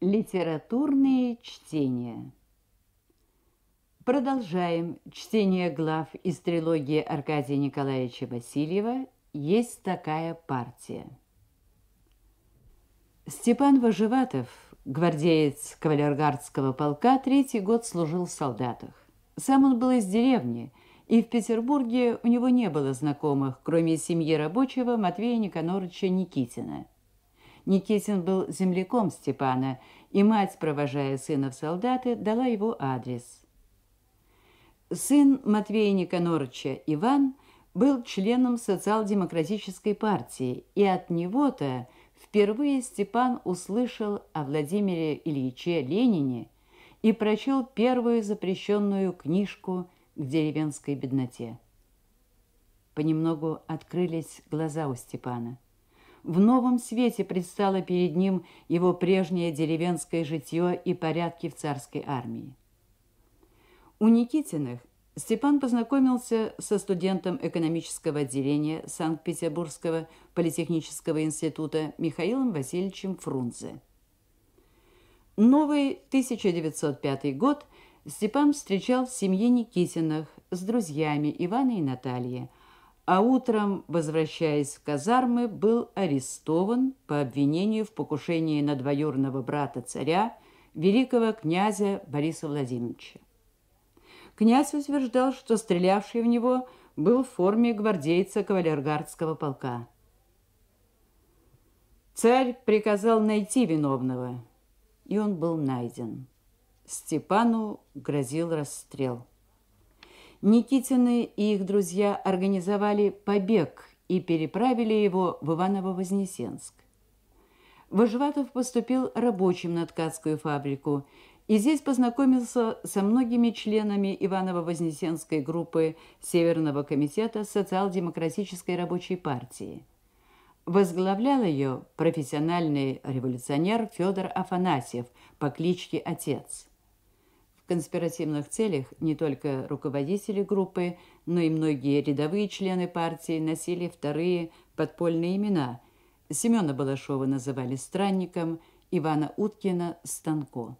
Литературные чтения. Продолжаем чтение глав из трилогии Аркадия Николаевича Васильева «Есть такая партия». Степан Вожеватов, гвардеец кавалергардского полка, третий год служил в солдатах. Сам он был из деревни, и в Петербурге у него не было знакомых, кроме семьи рабочего Матвея Никаноровича Никитина – Никитин был земляком Степана, и мать, провожая сына в солдаты, дала его адрес. Сын Матвея Никонорыча Иван был членом социал-демократической партии, и от него-то впервые Степан услышал о Владимире Ильиче Ленине и прочел первую запрещенную книжку к деревенской бедноте. Понемногу открылись глаза у Степана. В новом свете предстало перед ним его прежнее деревенское житье и порядки в царской армии. У Никитиных Степан познакомился со студентом экономического отделения Санкт-Петербургского политехнического института Михаилом Васильевичем Фрунзе. Новый 1905 год Степан встречал в семье Никитиных с друзьями Ивана и Натальей а утром, возвращаясь в казармы, был арестован по обвинению в покушении на двоюрного брата царя, великого князя Бориса Владимировича. Князь утверждал, что стрелявший в него был в форме гвардейца кавалергардского полка. Царь приказал найти виновного, и он был найден. Степану грозил расстрел. Никитины и их друзья организовали побег и переправили его в Иваново-Вознесенск. Вожеватов поступил рабочим на ткацкую фабрику и здесь познакомился со многими членами Иваново-Вознесенской группы Северного комитета Социал-демократической рабочей партии. Возглавлял ее профессиональный революционер Федор Афанасьев по кличке Отец – в конспиративных целях не только руководители группы, но и многие рядовые члены партии носили вторые подпольные имена. Семена Балашова называли странником, Ивана Уткина – Станко.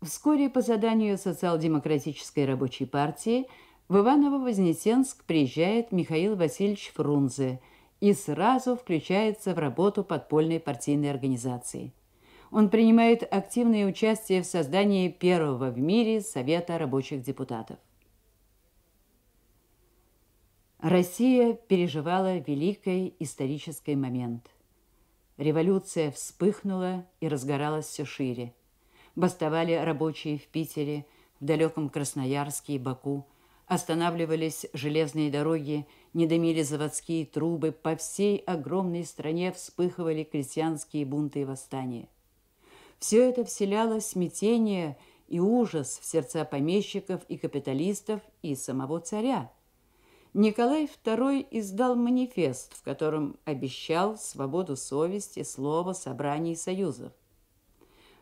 Вскоре по заданию социал-демократической рабочей партии в Иваново-Вознесенск приезжает Михаил Васильевич Фрунзе и сразу включается в работу подпольной партийной организации – он принимает активное участие в создании первого в мире Совета рабочих депутатов. Россия переживала великий исторический момент. Революция вспыхнула и разгоралась все шире. Бастовали рабочие в Питере, в далеком Красноярске и Баку. Останавливались железные дороги, не дымили заводские трубы, по всей огромной стране вспыхивали крестьянские бунты и восстания. Все это вселяло смятение и ужас в сердца помещиков и капиталистов и самого царя. Николай II издал манифест, в котором обещал свободу совести, слова, собраний и союзов.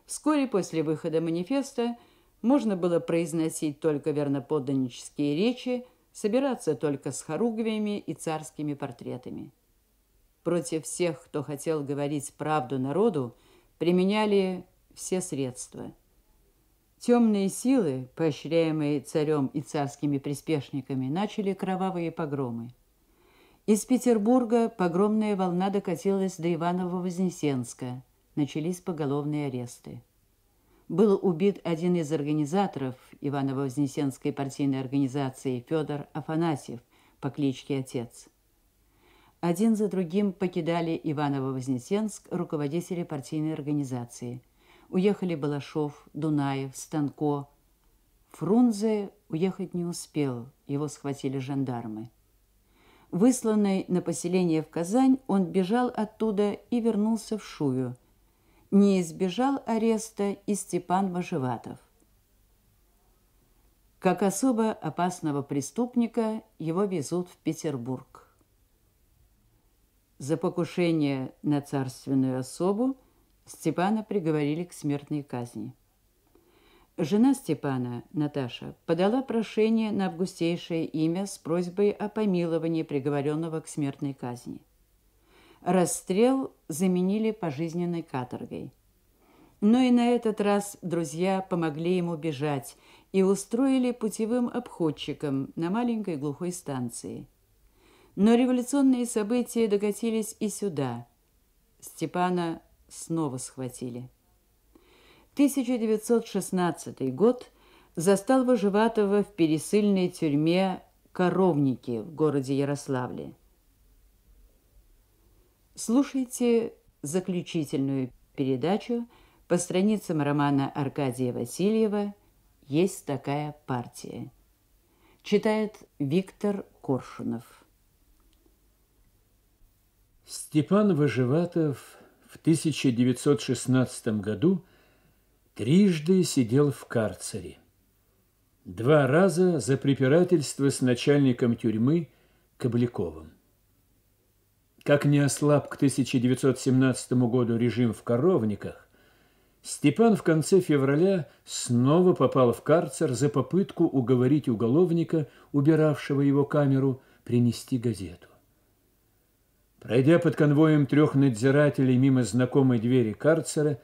Вскоре после выхода манифеста можно было произносить только верноподданнические речи, собираться только с хоругвями и царскими портретами. Против всех, кто хотел говорить правду народу, применяли все средства. Темные силы, поощряемые царем и царскими приспешниками, начали кровавые погромы. Из Петербурга погромная волна докатилась до Иваново-Вознесенска. Начались поголовные аресты. Был убит один из организаторов Иваново-Вознесенской партийной организации Федор Афанасьев по кличке Отец. Один за другим покидали Иваново-Вознесенск руководители партийной организации. Уехали Балашов, Дунаев, Станко. Фрунзе уехать не успел, его схватили жандармы. Высланный на поселение в Казань, он бежал оттуда и вернулся в Шую. Не избежал ареста и Степан Вожеватов. Как особо опасного преступника его везут в Петербург. За покушение на царственную особу Степана приговорили к смертной казни. Жена Степана, Наташа, подала прошение на августейшее имя с просьбой о помиловании приговоренного к смертной казни. Расстрел заменили пожизненной каторгой. Но и на этот раз друзья помогли ему бежать и устроили путевым обходчиком на маленькой глухой станции – но революционные события докатились и сюда. Степана снова схватили. 1916 год застал Выживатого в пересыльной тюрьме Коровники в городе Ярославле. Слушайте заключительную передачу по страницам романа Аркадия Васильева «Есть такая партия». Читает Виктор Коршунов. Степан Выживатов в 1916 году трижды сидел в карцере. Два раза за препирательство с начальником тюрьмы Кобляковым. Как не ослаб к 1917 году режим в коровниках, Степан в конце февраля снова попал в карцер за попытку уговорить уголовника, убиравшего его камеру, принести газету. Пройдя под конвоем трех надзирателей мимо знакомой двери карцера,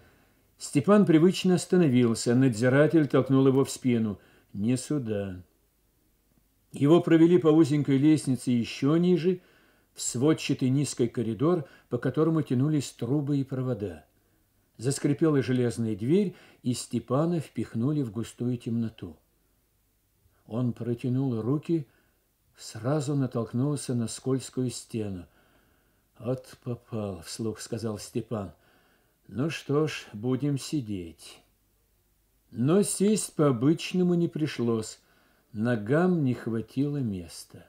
Степан привычно остановился. Надзиратель толкнул его в спину. «Не сюда». Его провели по узенькой лестнице еще ниже, в сводчатый низкий коридор, по которому тянулись трубы и провода. Заскрипела железная дверь, и Степана впихнули в густую темноту. Он протянул руки, сразу натолкнулся на скользкую стену. «От попал», — вслух сказал Степан. «Ну что ж, будем сидеть». Но сесть по-обычному не пришлось. Ногам не хватило места.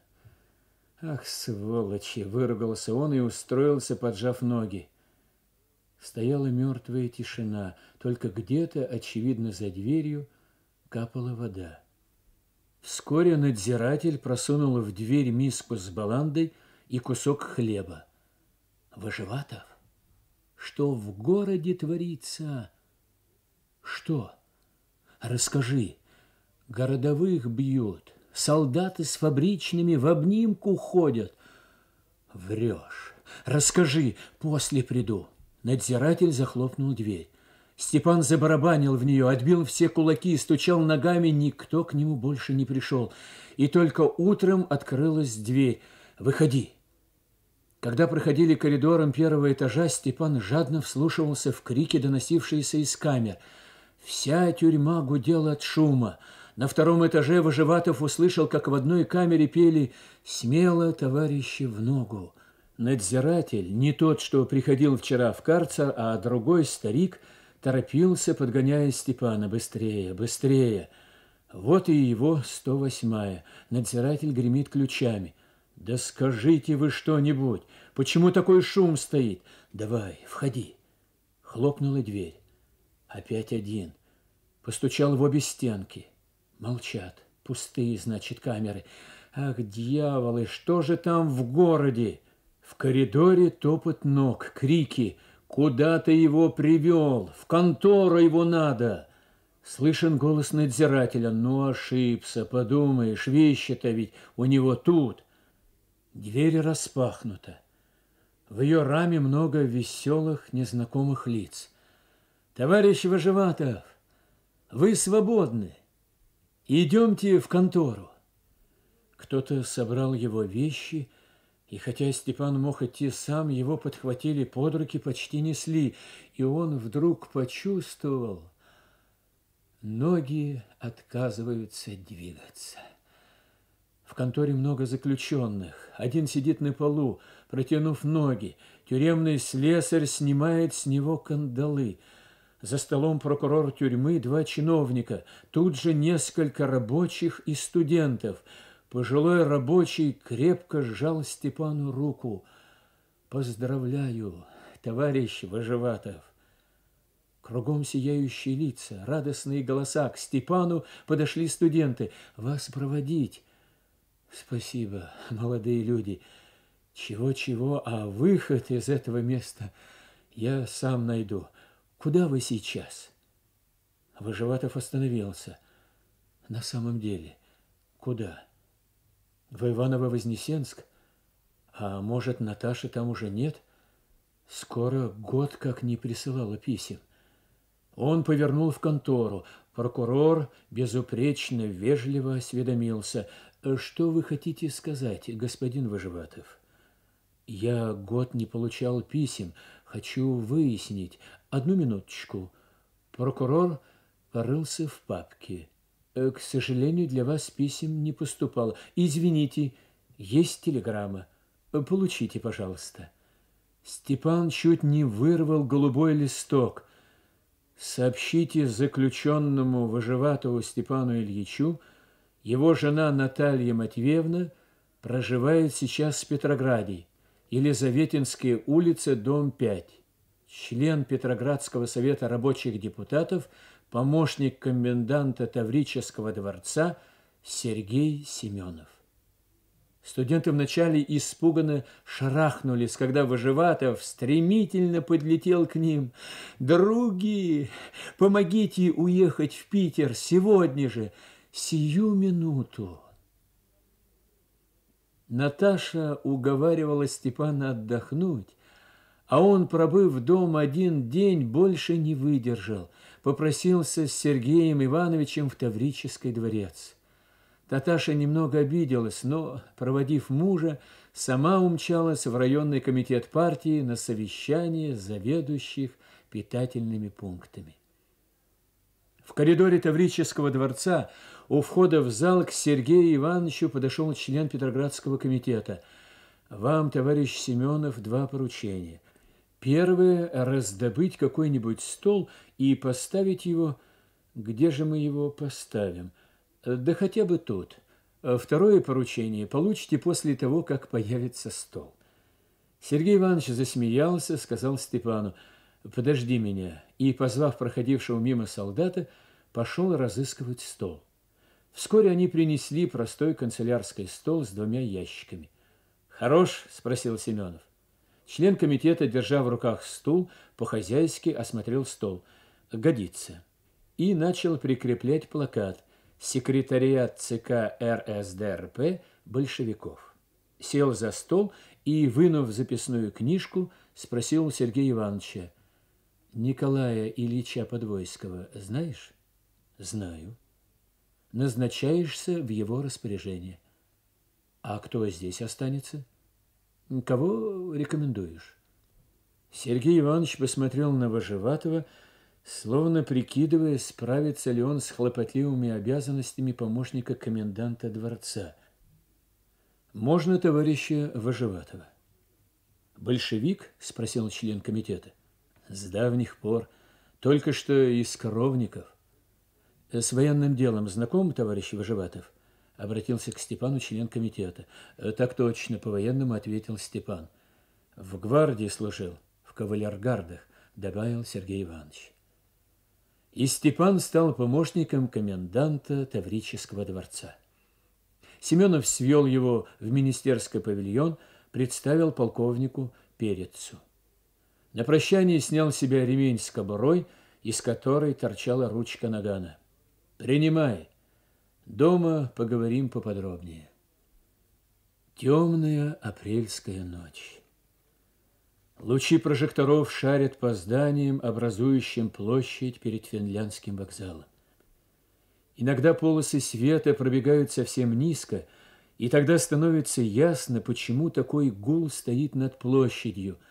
«Ах, сволочи!» — выругался он и устроился, поджав ноги. Стояла мертвая тишина, только где-то, очевидно, за дверью капала вода. Вскоре надзиратель просунул в дверь миску с баландой и кусок хлеба. Выживатов, что в городе творится? Что? Расскажи. Городовых бьют, солдаты с фабричными в обнимку ходят. Врешь. Расскажи, после приду. Надзиратель захлопнул дверь. Степан забарабанил в нее, отбил все кулаки, стучал ногами, никто к нему больше не пришел. И только утром открылась дверь. «Выходи!» Когда проходили коридором первого этажа, Степан жадно вслушивался в крики, доносившиеся из камер. Вся тюрьма гудела от шума. На втором этаже Выживатов услышал, как в одной камере пели «Смело, товарищи, в ногу». Надзиратель, не тот, что приходил вчера в карцер, а другой старик, торопился, подгоняя Степана быстрее, быстрее. Вот и его 108-я. Надзиратель гремит ключами – «Да скажите вы что-нибудь! Почему такой шум стоит? Давай, входи!» Хлопнула дверь. Опять один. Постучал в обе стенки. Молчат. Пустые, значит, камеры. Ах, дьяволы, что же там в городе? В коридоре топот ног, крики. «Куда ты его привел? В контору его надо!» Слышен голос надзирателя. «Ну, ошибся, подумаешь, вещи-то ведь у него тут!» Дверь распахнута. В ее раме много веселых, незнакомых лиц. «Товарищ Вожеватов, вы свободны. Идемте в контору». Кто-то собрал его вещи, и хотя Степан мог идти сам, его подхватили под руки, почти несли, и он вдруг почувствовал, ноги отказываются двигаться. В конторе много заключенных. Один сидит на полу, протянув ноги. Тюремный слесарь снимает с него кандалы. За столом прокурор тюрьмы два чиновника, тут же несколько рабочих и студентов. Пожилой рабочий крепко сжал Степану руку. «Поздравляю, товарищ Вожеватов!» Кругом сияющие лица, радостные голоса. К Степану подошли студенты. «Вас проводить!» Спасибо, молодые люди. Чего-чего, а выход из этого места я сам найду. Куда вы сейчас? Выживатов остановился. На самом деле, куда? В Иваново-Вознесенск? А может, Наташи там уже нет? Скоро год как не присылала писем. Он повернул в контору. Прокурор безупречно вежливо осведомился. Что вы хотите сказать, господин Вожеватов? Я год не получал писем. Хочу выяснить. Одну минуточку. Прокурор порылся в папке. Э, к сожалению, для вас писем не поступало. Извините, есть телеграмма. Э, получите, пожалуйста. Степан чуть не вырвал голубой листок. Сообщите заключенному выживатого Степану Ильичу, его жена Наталья Матвеевна проживает сейчас в Петрограде, Елизаветинская улица, дом 5. Член Петроградского совета рабочих депутатов, помощник коменданта Таврического дворца Сергей Семенов. Студенты вначале испуганно шарахнулись, когда Выживатов стремительно подлетел к ним. «Други, помогите уехать в Питер сегодня же! сию минуту. Наташа уговаривала Степана отдохнуть, а он, пробыв дом один день, больше не выдержал, попросился с Сергеем Ивановичем в Таврический дворец. Наташа немного обиделась, но, проводив мужа, сама умчалась в районный комитет партии на совещание заведующих питательными пунктами. В коридоре Таврического дворца у входа в зал к Сергею Ивановичу подошел член Петроградского комитета. «Вам, товарищ Семенов, два поручения. Первое – раздобыть какой-нибудь стол и поставить его... Где же мы его поставим? Да хотя бы тут. Второе поручение получите после того, как появится стол». Сергей Иванович засмеялся, сказал Степану – подожди меня!» и, позвав проходившего мимо солдата, пошел разыскивать стол. Вскоре они принесли простой канцелярский стол с двумя ящиками. «Хорош?» – спросил Семенов. Член комитета, держа в руках стул, по-хозяйски осмотрел стол. «Годится». И начал прикреплять плакат «Секретариат ЦК РСДРП большевиков». Сел за стол и, вынув записную книжку, спросил Сергея Ивановича – Николая Ильича Подвойского знаешь? Знаю. Назначаешься в его распоряжение. А кто здесь останется? Кого рекомендуешь? Сергей Иванович посмотрел на Вожеватого, словно прикидывая, справится ли он с хлопотливыми обязанностями помощника коменданта дворца. «Можно товарища Вожеватого?» «Большевик?» – спросил член комитета. – с давних пор, только что из коровников. С военным делом знаком, товарищ Выживатов? Обратился к Степану член комитета. Э, так точно, по-военному ответил Степан. В гвардии служил, в кавалергардах, добавил Сергей Иванович. И Степан стал помощником коменданта Таврического дворца. Семенов свел его в министерский павильон, представил полковнику Перецу. На прощание снял с себя ремень с кобурой, из которой торчала ручка нагана. «Принимай. Дома поговорим поподробнее». Темная апрельская ночь. Лучи прожекторов шарят по зданиям, образующим площадь перед финляндским вокзалом. Иногда полосы света пробегают совсем низко, и тогда становится ясно, почему такой гул стоит над площадью –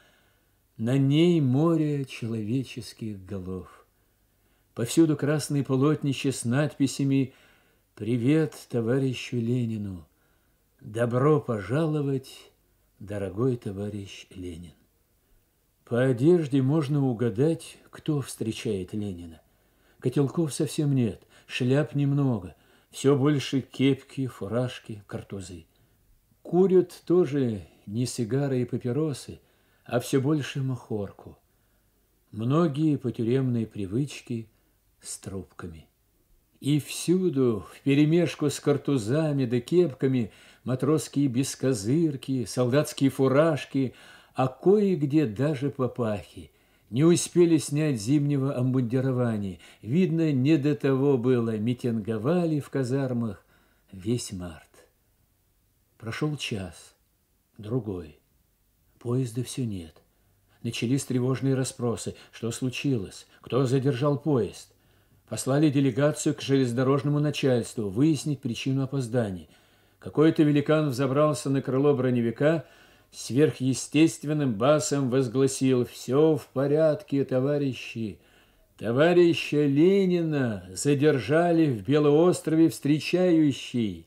на ней море человеческих голов. Повсюду красные полотнища с надписями «Привет товарищу Ленину! Добро пожаловать, дорогой товарищ Ленин!» По одежде можно угадать, кто встречает Ленина. Котелков совсем нет, шляп немного, все больше кепки, фуражки, картузы. Курят тоже не сигары и папиросы – а все больше махорку. Многие по привычки с трубками. И всюду, вперемешку с картузами да кепками, матросские бескозырки, солдатские фуражки, а кое-где даже папахи. Не успели снять зимнего амбундирования. Видно, не до того было, митинговали в казармах весь март. Прошел час, другой. Поезда все нет. Начались тревожные расспросы. Что случилось? Кто задержал поезд? Послали делегацию к железнодорожному начальству выяснить причину опоздания. Какой-то великан взобрался на крыло броневика, сверхъестественным басом возгласил «Все в порядке, товарищи!» Товарища Ленина задержали в Белоострове встречающий.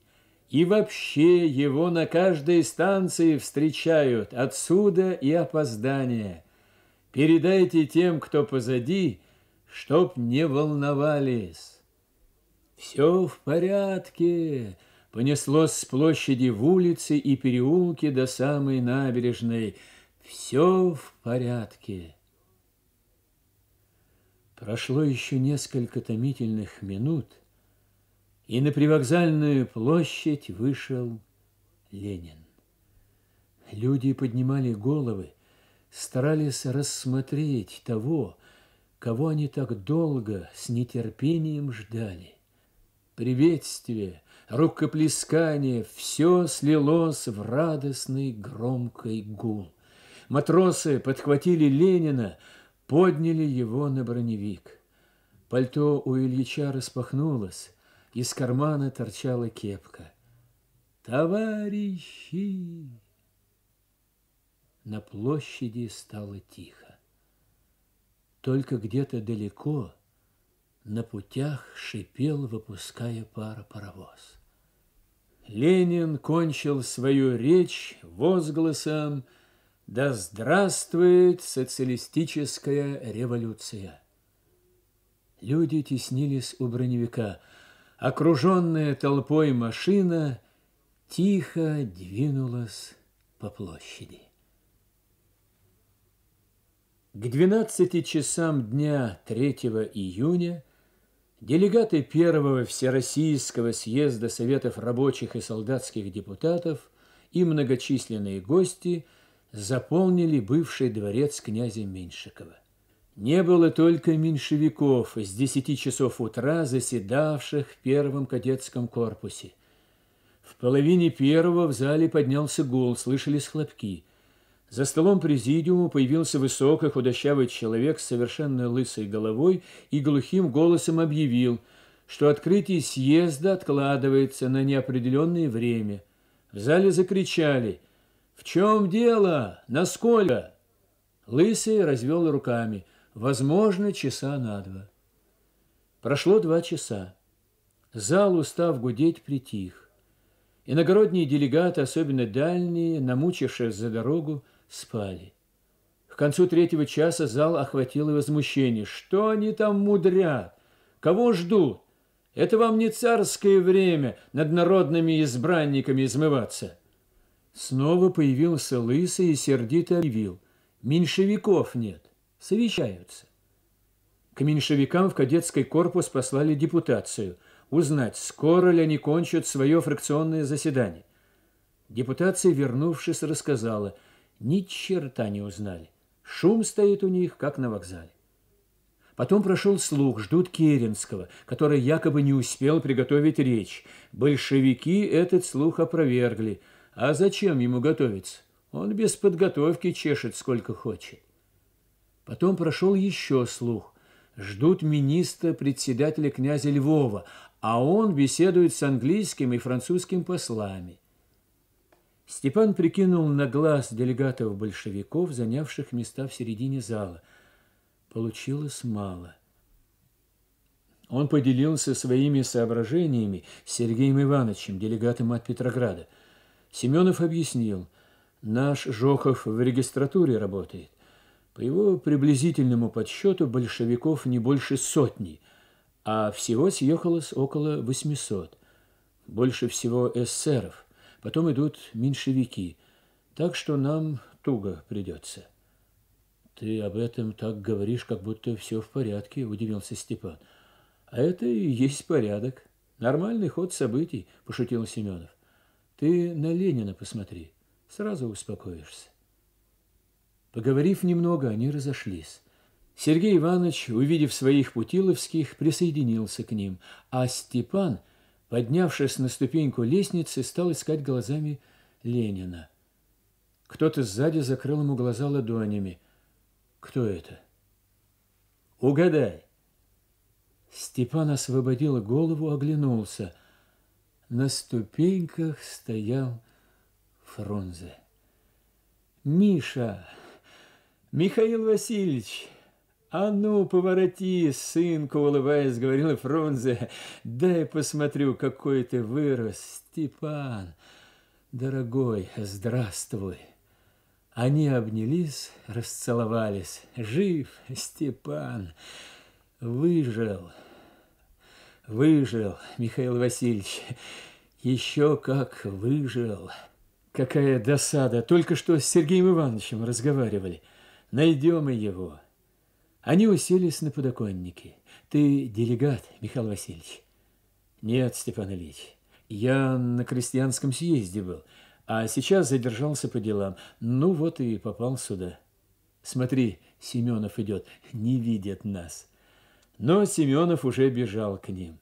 И вообще его на каждой станции встречают, отсюда и опоздание. Передайте тем, кто позади, чтоб не волновались. Все в порядке, понеслось с площади в улицы и переулки до самой набережной. Все в порядке. Прошло еще несколько томительных минут — и на привокзальную площадь вышел Ленин. Люди поднимали головы, старались рассмотреть того, кого они так долго с нетерпением ждали. Приветствие, рукоплескание, все слилось в радостный громкий гул. Матросы подхватили Ленина, подняли его на броневик. Пальто у Ильича распахнулось, из кармана торчала кепка. «Товарищи!» На площади стало тихо. Только где-то далеко на путях шипел, выпуская пара паровоз. Ленин кончил свою речь возгласом «Да здравствует социалистическая революция!» Люди теснились у броневика – окруженная толпой машина тихо двинулась по площади. К 12 часам дня 3 июня делегаты Первого Всероссийского съезда Советов рабочих и солдатских депутатов и многочисленные гости заполнили бывший дворец князя Меньшикова. Не было только меньшевиков с десяти часов утра, заседавших в первом кадетском корпусе. В половине первого в зале поднялся гул, слышались хлопки. За столом президиума появился высокий худощавый человек с совершенно лысой головой и глухим голосом объявил, что открытие съезда откладывается на неопределенное время. В зале закричали «В чем дело? Насколько?» Лысый развел руками – возможно, часа на два. Прошло два часа. Зал, устав гудеть, притих. Иногородние делегаты, особенно дальние, намучившись за дорогу, спали. К концу третьего часа зал охватило возмущение. «Что они там мудрят? Кого ждут? Это вам не царское время над народными избранниками измываться!» Снова появился лысый и сердито объявил. «Меньшевиков нет совещаются. К меньшевикам в кадетский корпус послали депутацию узнать, скоро ли они кончат свое фракционное заседание. Депутация, вернувшись, рассказала, ни черта не узнали. Шум стоит у них, как на вокзале. Потом прошел слух, ждут Керенского, который якобы не успел приготовить речь. Большевики этот слух опровергли. А зачем ему готовиться? Он без подготовки чешет сколько хочет. Потом прошел еще слух. Ждут министра председателя князя Львова, а он беседует с английским и французским послами. Степан прикинул на глаз делегатов-большевиков, занявших места в середине зала. Получилось мало. Он поделился своими соображениями с Сергеем Ивановичем, делегатом от Петрограда. Семенов объяснил, наш Жохов в регистратуре работает. По его приблизительному подсчету большевиков не больше сотни, а всего съехалось около 800. Больше всего эсеров, потом идут меньшевики, так что нам туго придется. «Ты об этом так говоришь, как будто все в порядке», – удивился Степан. «А это и есть порядок. Нормальный ход событий», – пошутил Семенов. «Ты на Ленина посмотри, сразу успокоишься». Поговорив немного, они разошлись. Сергей Иванович, увидев своих путиловских, присоединился к ним, а Степан, поднявшись на ступеньку лестницы, стал искать глазами Ленина. Кто-то сзади закрыл ему глаза ладонями. «Кто это?» «Угадай!» Степан освободил голову, оглянулся. На ступеньках стоял Фрунзе. «Миша!» «Михаил Васильевич, а ну, повороти, сынку, улыбаясь, говорила Фрунзе, дай посмотрю, какой ты вырос, Степан, дорогой, здравствуй». Они обнялись, расцеловались. Жив Степан, выжил, выжил, Михаил Васильевич, еще как выжил. Какая досада, только что с Сергеем Ивановичем разговаривали – Найдем и его. Они уселись на подоконнике. Ты делегат, Михаил Васильевич? Нет, Степан Ильич. Я на крестьянском съезде был, а сейчас задержался по делам. Ну вот и попал сюда. Смотри, Семенов идет, не видит нас. Но Семенов уже бежал к ним.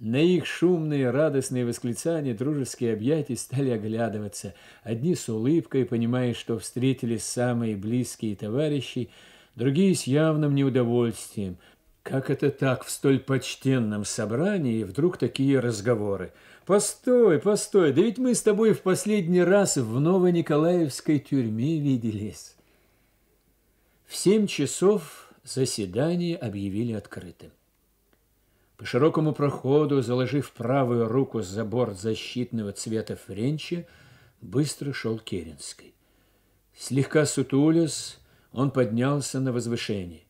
На их шумные, радостные восклицания, дружеские объятия стали оглядываться. Одни с улыбкой, понимая, что встретили самые близкие товарищи, другие с явным неудовольствием. Как это так в столь почтенном собрании вдруг такие разговоры? Постой, постой, да ведь мы с тобой в последний раз в Новониколаевской тюрьме виделись. В семь часов заседание объявили открытым. По широкому проходу, заложив правую руку за борт защитного цвета френча, быстро шел Керенский. Слегка сутулясь, он поднялся на возвышение.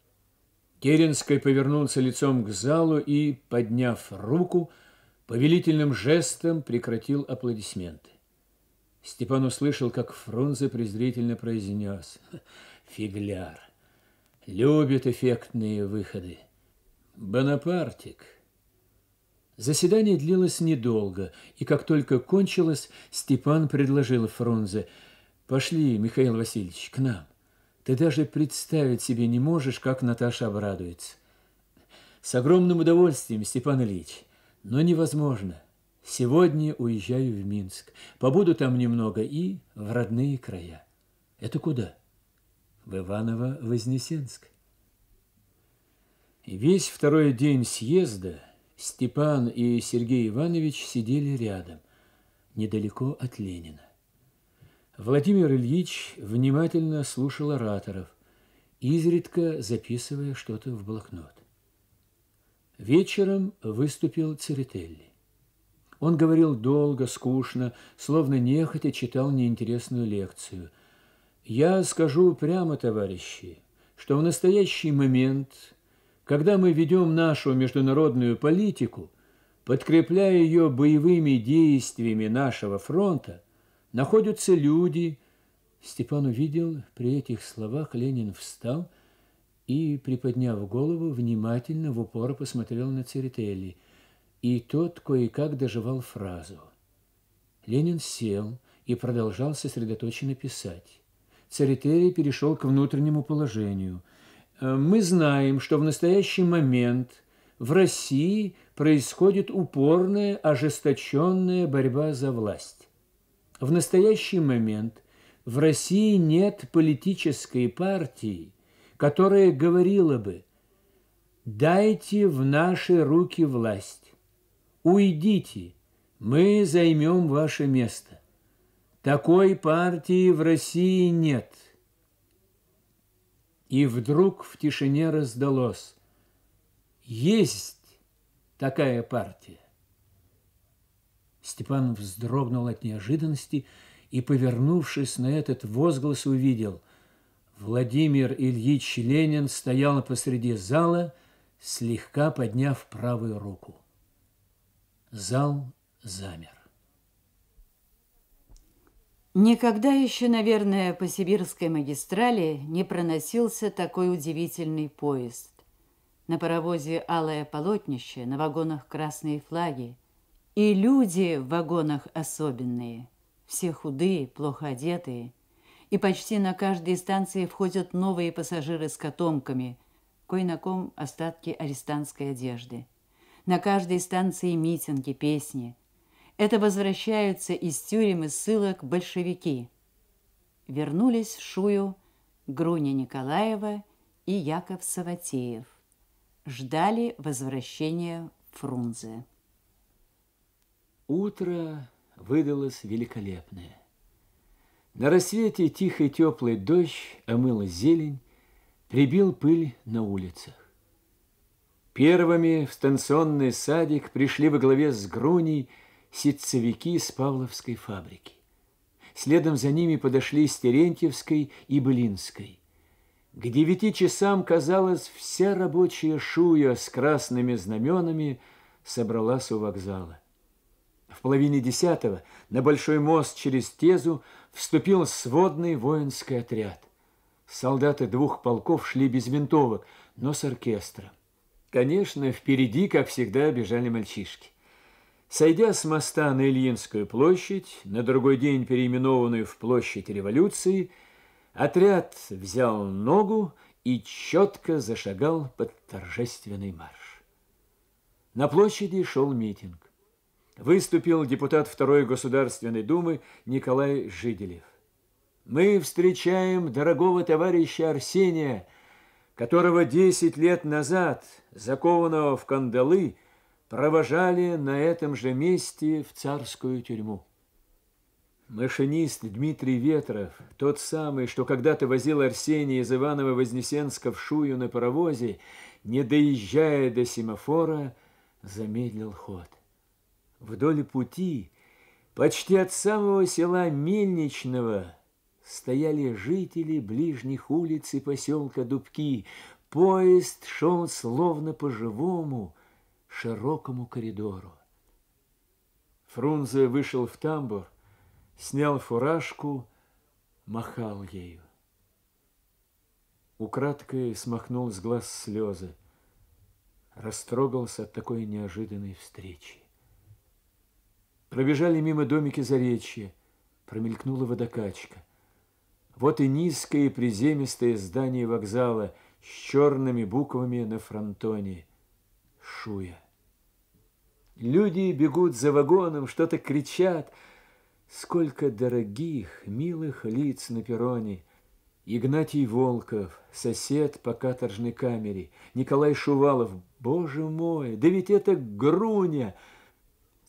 Керенский повернулся лицом к залу и, подняв руку, повелительным жестом прекратил аплодисменты. Степан услышал, как Фрунзе презрительно произнес «Фигляр! Любит эффектные выходы! Бонапартик!» Заседание длилось недолго, и как только кончилось, Степан предложил Фрунзе «Пошли, Михаил Васильевич, к нам. Ты даже представить себе не можешь, как Наташа обрадуется». «С огромным удовольствием, Степан Ильич, но невозможно. Сегодня уезжаю в Минск, побуду там немного и в родные края». «Это куда?» «В Иваново-Вознесенск». И весь второй день съезда – Степан и Сергей Иванович сидели рядом, недалеко от Ленина. Владимир Ильич внимательно слушал ораторов, изредка записывая что-то в блокнот. Вечером выступил Церетелли. Он говорил долго, скучно, словно нехотя читал неинтересную лекцию. «Я скажу прямо, товарищи, что в настоящий момент когда мы ведем нашу международную политику, подкрепляя ее боевыми действиями нашего фронта, находятся люди... Степан увидел, при этих словах Ленин встал и, приподняв голову, внимательно в упор посмотрел на Церетели, и тот кое-как доживал фразу. Ленин сел и продолжал сосредоточенно писать. Церетели перешел к внутреннему положению – Э, мы знаем, что в настоящий момент в России происходит упорная, ожесточенная борьба за власть. В настоящий момент в России нет политической партии, которая говорила бы «Дайте в наши руки власть, уйдите, мы займем ваше место». Такой партии в России нет – и вдруг в тишине раздалось «Есть такая партия!» Степан вздрогнул от неожиданности и, повернувшись на этот возглас, увидел Владимир Ильич Ленин стоял посреди зала, слегка подняв правую руку. Зал замер. Никогда еще, наверное, по сибирской магистрали не проносился такой удивительный поезд. На паровозе алое полотнище, на вагонах красные флаги. И люди в вагонах особенные. Все худые, плохо одетые. И почти на каждой станции входят новые пассажиры с котомками, кое на ком остатки арестантской одежды. На каждой станции митинги, песни. Это возвращаются из тюрем и ссылок большевики. Вернулись Шую Груня Николаева и Яков Саватеев. Ждали возвращения Фрунзе. Утро выдалось великолепное. На рассвете тихий теплый дождь омыл зелень, прибил пыль на улицах. Первыми в станционный садик пришли во главе с Груней – ситцевики с Павловской фабрики. Следом за ними подошли с и Блинской. К девяти часам, казалось, вся рабочая шуя с красными знаменами собралась у вокзала. В половине десятого на Большой мост через Тезу вступил сводный воинский отряд. Солдаты двух полков шли без винтовок, но с оркестром. Конечно, впереди, как всегда, бежали мальчишки. Сойдя с моста на Ильинскую площадь, на другой день переименованную в площадь революции, отряд взял ногу и четко зашагал под торжественный марш. На площади шел митинг. Выступил депутат Второй Государственной Думы Николай Жиделев. «Мы встречаем дорогого товарища Арсения», которого 10 лет назад, закованного в кандалы, провожали на этом же месте в царскую тюрьму. Машинист Дмитрий Ветров, тот самый, что когда-то возил Арсения из Иванова-Вознесенска в Шую на паровозе, не доезжая до семафора, замедлил ход. Вдоль пути, почти от самого села Мельничного, стояли жители ближних улиц и поселка Дубки. Поезд шел словно по-живому, широкому коридору. Фрунзе вышел в тамбур, снял фуражку, махал ею. Украдкой смахнул с глаз слезы, растрогался от такой неожиданной встречи. Пробежали мимо домики заречья, промелькнула водокачка. Вот и низкое и приземистое здание вокзала с черными буквами на фронтоне. Шуя. Люди бегут за вагоном, что-то кричат. Сколько дорогих, милых лиц на перроне. Игнатий Волков, сосед по каторжной камере, Николай Шувалов, боже мой, да ведь это Груня!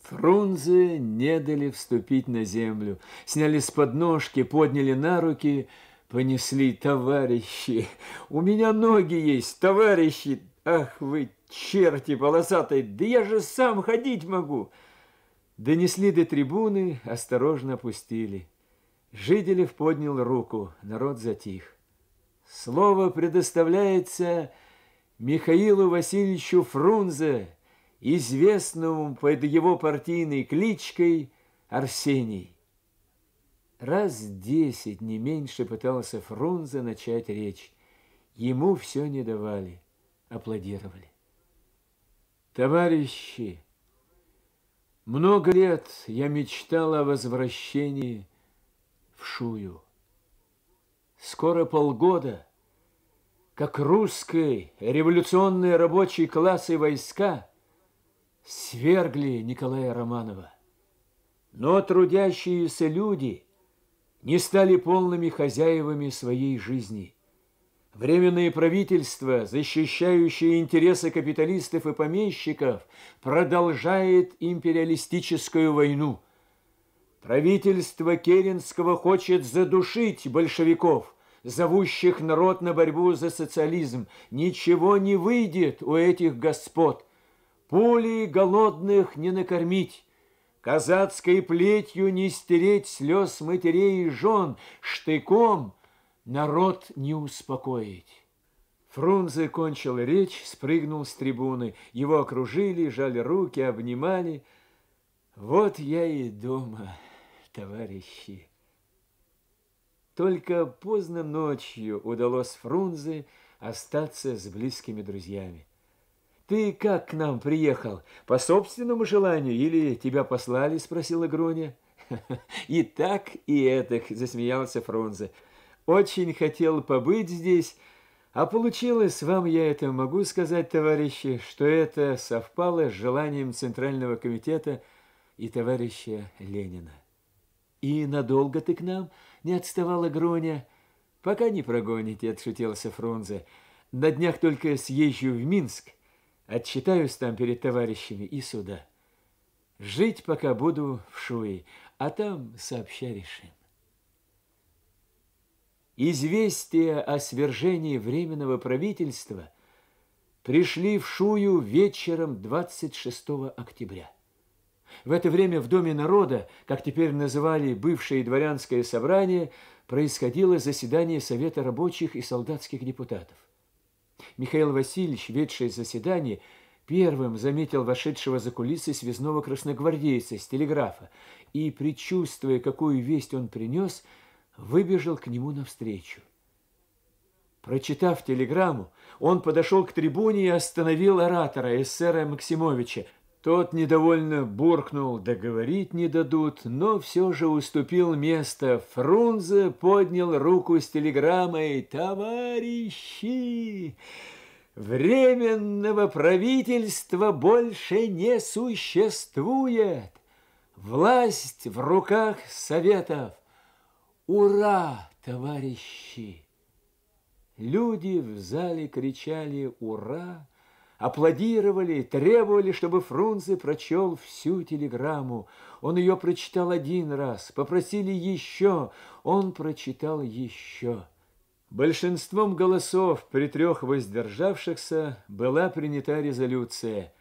Фрунзе не дали вступить на землю, сняли с подножки, подняли на руки, понесли, товарищи, у меня ноги есть, товарищи, ах вы Черти полосатые, да я же сам ходить могу. Донесли до трибуны, осторожно опустили. Жиделев поднял руку, народ затих. Слово предоставляется Михаилу Васильевичу Фрунзе, известному под его партийной кличкой Арсений. Раз десять, не меньше, пытался Фрунзе начать речь. Ему все не давали, аплодировали. Товарищи, много лет я мечтал о возвращении в Шую. Скоро полгода, как русские рабочий класс и войска свергли Николая Романова. Но трудящиеся люди не стали полными хозяевами своей жизни – Временные правительства, защищающие интересы капиталистов и помещиков, продолжает империалистическую войну. Правительство Керенского хочет задушить большевиков, зовущих народ на борьбу за социализм. Ничего не выйдет у этих господ. Пули голодных не накормить. Казацкой плетью не стереть слез матерей и жен, штыком – народ не успокоить. Фрунзе кончил речь, спрыгнул с трибуны. Его окружили, жали руки, обнимали. Вот я и дома, товарищи. Только поздно ночью удалось Фрунзе остаться с близкими друзьями. «Ты как к нам приехал? По собственному желанию или тебя послали?» – спросила Груня. «И так, и этак», – засмеялся Фрунзе. Очень хотел побыть здесь, а получилось, вам я это могу сказать, товарищи, что это совпало с желанием Центрального комитета и товарища Ленина. «И надолго ты к нам?» – не отставала Гроня. «Пока не прогоните», – отшутился Фрунзе. «На днях только съезжу в Минск, отчитаюсь там перед товарищами и сюда. Жить пока буду в Шуи, а там сообща решим». Известия о свержении Временного правительства пришли в Шую вечером 26 октября. В это время в Доме народа, как теперь называли бывшее дворянское собрание, происходило заседание Совета рабочих и солдатских депутатов. Михаил Васильевич, ведший заседание, первым заметил вошедшего за кулисы связного красногвардейца с телеграфа и, предчувствуя, какую весть он принес, выбежал к нему навстречу. Прочитав телеграмму, он подошел к трибуне и остановил оратора, эсера Максимовича. Тот недовольно буркнул, договорить не дадут, но все же уступил место. Фрунзе поднял руку с телеграммой «Товарищи!» Временного правительства больше не существует. Власть в руках советов. Ура, товарищи! Люди в зале кричали «Ура!», аплодировали, требовали, чтобы Фрунзе прочел всю телеграмму. Он ее прочитал один раз, попросили еще, он прочитал еще. Большинством голосов при трех воздержавшихся была принята резолюция –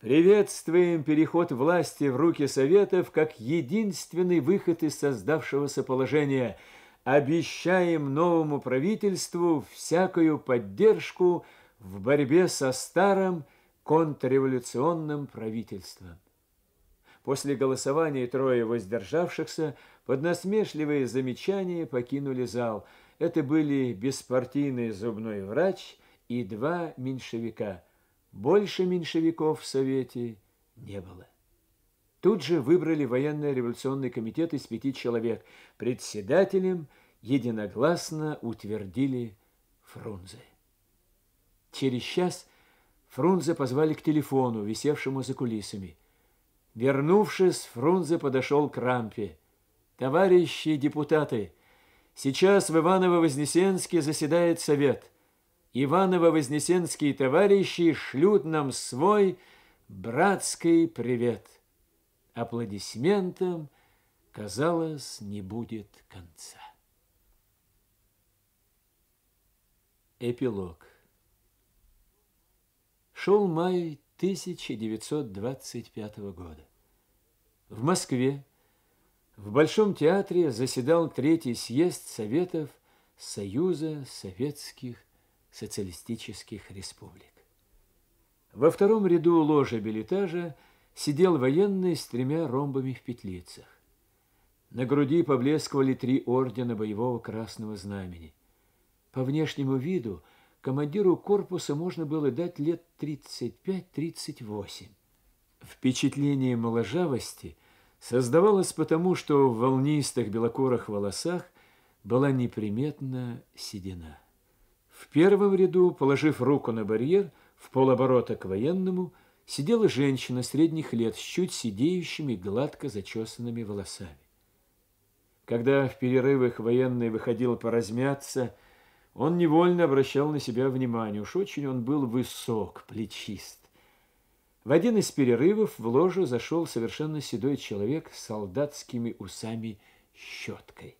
Приветствуем переход власти в руки Советов как единственный выход из создавшегося положения. Обещаем новому правительству всякую поддержку в борьбе со старым контрреволюционным правительством. После голосования трое воздержавшихся под насмешливые замечания покинули зал. Это были беспартийный зубной врач и два меньшевика – больше меньшевиков в Совете не было. Тут же выбрали военно-революционный комитет из пяти человек. Председателем единогласно утвердили Фрунзе. Через час Фрунзе позвали к телефону, висевшему за кулисами. Вернувшись, Фрунзе подошел к рампе. «Товарищи депутаты, сейчас в Иваново-Вознесенске заседает совет». Иваново-Вознесенские товарищи шлют нам свой братский привет. Аплодисментам, казалось, не будет конца. Эпилог. Шел май 1925 года. В Москве в Большом театре заседал Третий съезд Советов Союза Советских социалистических республик. Во втором ряду ложа билетажа сидел военный с тремя ромбами в петлицах. На груди поблескивали три ордена боевого красного знамени. По внешнему виду командиру корпуса можно было дать лет 35-38. Впечатление моложавости создавалось потому, что в волнистых белокорых волосах была неприметна седина. В первом ряду, положив руку на барьер, в полоборота к военному, сидела женщина средних лет с чуть сидеющими, гладко зачесанными волосами. Когда в перерывах военный выходил поразмяться, он невольно обращал на себя внимание, уж очень он был высок, плечист. В один из перерывов в ложу зашел совершенно седой человек с солдатскими усами-щеткой.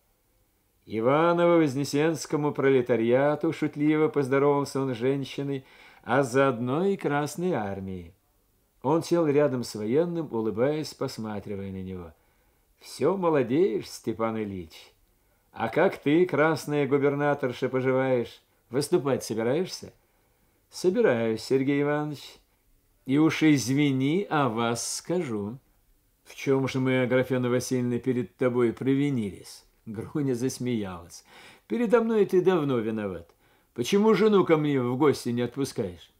Иваново-Вознесенскому пролетариату шутливо поздоровался он с женщиной, а заодно и Красной Армии. Он сел рядом с военным, улыбаясь, посматривая на него. «Все молодеешь, Степан Ильич. А как ты, красная губернаторша, поживаешь? Выступать собираешься?» «Собираюсь, Сергей Иванович. И уж извини, а вас скажу. В чем же мы, Аграфена Васильевна, перед тобой провинились?» Груня засмеялась. «Передо мной ты давно виноват. Почему жену ко мне в гости не отпускаешь?»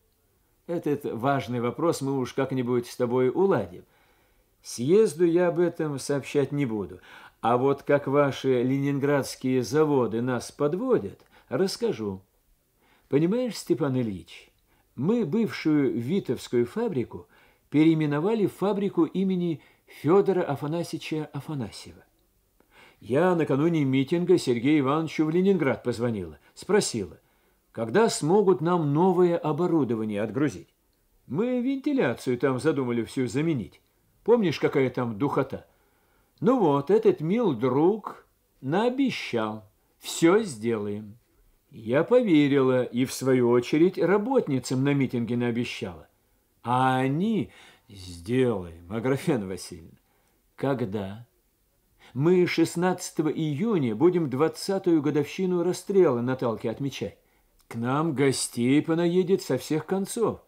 «Этот важный вопрос мы уж как-нибудь с тобой уладим. Съезду я об этом сообщать не буду. А вот как ваши ленинградские заводы нас подводят, расскажу. Понимаешь, Степан Ильич, мы бывшую Витовскую фабрику переименовали в фабрику имени Федора Афанасьевича Афанасьева. Я накануне митинга Сергею Ивановичу в Ленинград позвонила, спросила, когда смогут нам новое оборудование отгрузить. Мы вентиляцию там задумали всю заменить. Помнишь, какая там духота? Ну вот, этот мил друг наобещал. Все сделаем. Я поверила и, в свою очередь, работницам на митинге наобещала. А они... Сделаем, Аграфена Васильевна. Когда? Мы 16 июня будем 20-ю годовщину расстрела Наталки отмечать. К нам гостей понаедет со всех концов.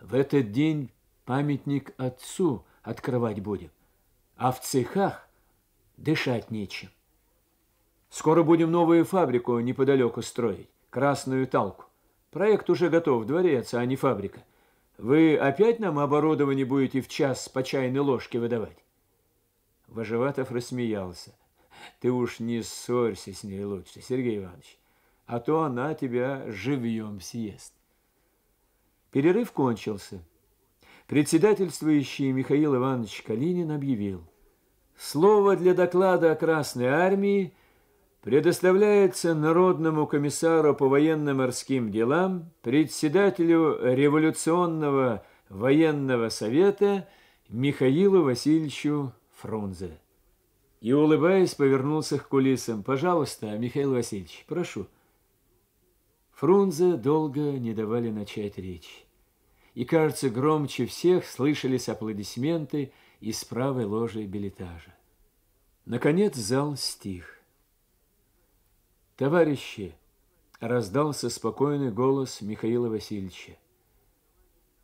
В этот день памятник отцу открывать будем. А в цехах дышать нечем. Скоро будем новую фабрику неподалеку строить, красную талку. Проект уже готов, дворец, а не фабрика. Вы опять нам оборудование будете в час по чайной ложке выдавать? Вожеватов рассмеялся. «Ты уж не ссорься с ней лучше, Сергей Иванович, а то она тебя живьем съест». Перерыв кончился. Председательствующий Михаил Иванович Калинин объявил. Слово для доклада о Красной Армии предоставляется Народному комиссару по военно-морским делам, председателю Революционного военного совета Михаилу Васильевичу Фрунзе. И, улыбаясь, повернулся к кулисам. «Пожалуйста, Михаил Васильевич, прошу». Фрунзе долго не давали начать речь. И, кажется, громче всех слышались аплодисменты из правой ложи билетажа. Наконец зал стих. «Товарищи!» – раздался спокойный голос Михаила Васильевича.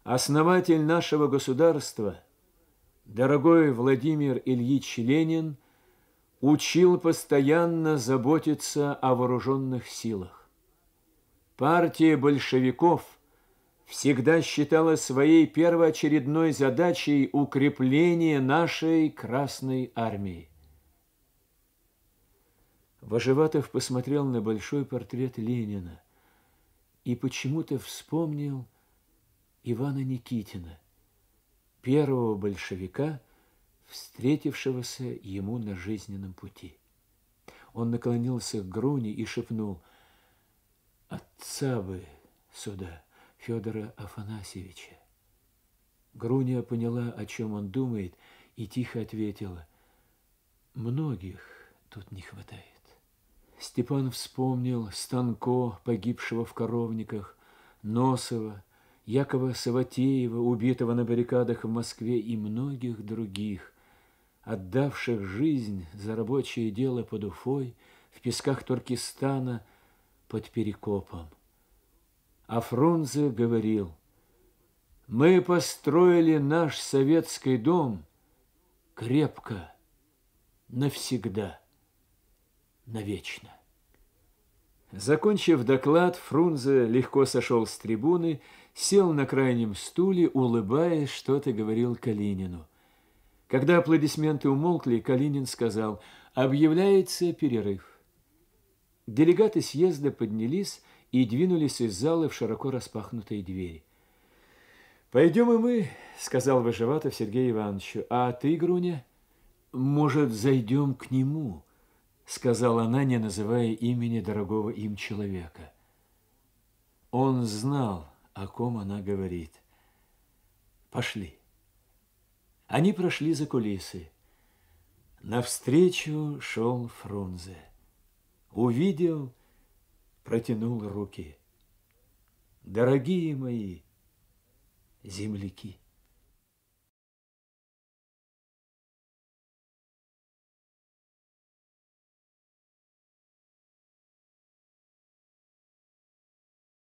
«Основатель нашего государства – Дорогой Владимир Ильич Ленин учил постоянно заботиться о вооруженных силах. Партия большевиков всегда считала своей первоочередной задачей укрепление нашей Красной Армии. Вожеватов посмотрел на большой портрет Ленина и почему-то вспомнил Ивана Никитина – первого большевика, встретившегося ему на жизненном пути. Он наклонился к Груни и шепнул «Отца бы сюда, Федора Афанасьевича!» Груня поняла, о чем он думает, и тихо ответила «Многих тут не хватает». Степан вспомнил Станко, погибшего в коровниках, Носова, Якова Саватеева, убитого на баррикадах в Москве, и многих других, отдавших жизнь за рабочее дело под Уфой, в песках Туркестана, под Перекопом. А Фрунзе говорил, «Мы построили наш советский дом крепко, навсегда, навечно». Закончив доклад, Фрунзе легко сошел с трибуны сел на крайнем стуле, улыбаясь, что-то говорил Калинину. Когда аплодисменты умолкли, Калинин сказал «Объявляется перерыв». Делегаты съезда поднялись и двинулись из зала в широко распахнутые двери. «Пойдем и мы», — сказал Выживатов Сергею Ивановичу. «А ты, Груня, может, зайдем к нему?» — сказала она, не называя имени дорогого им человека. Он знал, о ком она говорит. Пошли. Они прошли за кулисы. Навстречу шел Фрунзе. Увидел, протянул руки. Дорогие мои земляки!